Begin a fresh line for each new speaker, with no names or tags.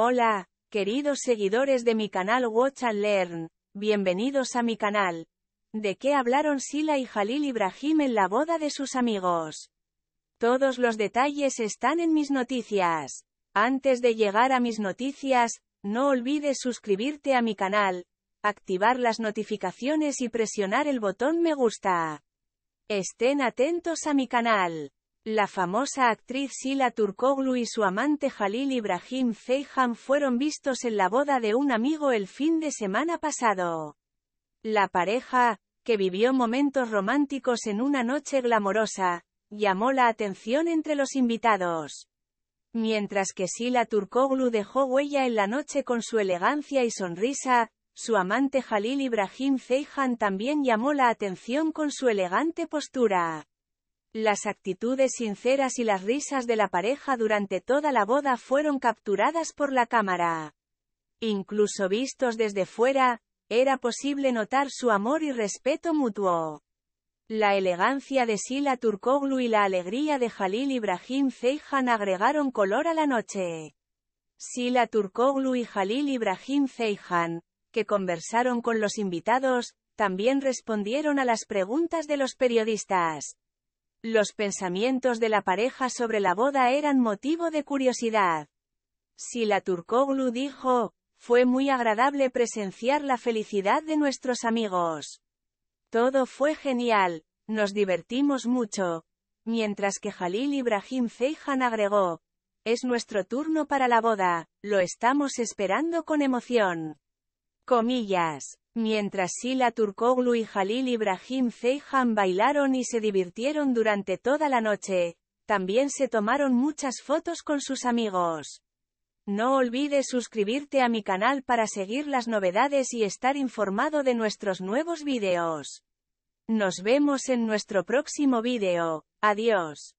Hola, queridos seguidores de mi canal Watch and Learn, bienvenidos a mi canal. ¿De qué hablaron Sila y Jalil Ibrahim en la boda de sus amigos? Todos los detalles están en mis noticias. Antes de llegar a mis noticias, no olvides suscribirte a mi canal, activar las notificaciones y presionar el botón me gusta. Estén atentos a mi canal. La famosa actriz Sila Turkoglu y su amante Jalil Ibrahim Ceyhan fueron vistos en la boda de un amigo el fin de semana pasado. La pareja, que vivió momentos románticos en una noche glamorosa, llamó la atención entre los invitados. Mientras que Sila Turkoglu dejó huella en la noche con su elegancia y sonrisa, su amante Jalil Ibrahim Ceyhan también llamó la atención con su elegante postura. Las actitudes sinceras y las risas de la pareja durante toda la boda fueron capturadas por la cámara. Incluso vistos desde fuera, era posible notar su amor y respeto mutuo. La elegancia de Sila Turkoglu y la alegría de Halil Ibrahim Zeijan agregaron color a la noche. Sila Turkoglu y Jalil Ibrahim Zeijan, que conversaron con los invitados, también respondieron a las preguntas de los periodistas. Los pensamientos de la pareja sobre la boda eran motivo de curiosidad. Si la Turkoglu dijo, fue muy agradable presenciar la felicidad de nuestros amigos. Todo fue genial, nos divertimos mucho. Mientras que Jalil Ibrahim Feijan agregó, es nuestro turno para la boda, lo estamos esperando con emoción. Comillas. Mientras Sila Turkoglu y Halil Ibrahim Ceyhan bailaron y se divirtieron durante toda la noche, también se tomaron muchas fotos con sus amigos. No olvides suscribirte a mi canal para seguir las novedades y estar informado de nuestros nuevos videos. Nos vemos en nuestro próximo video. Adiós.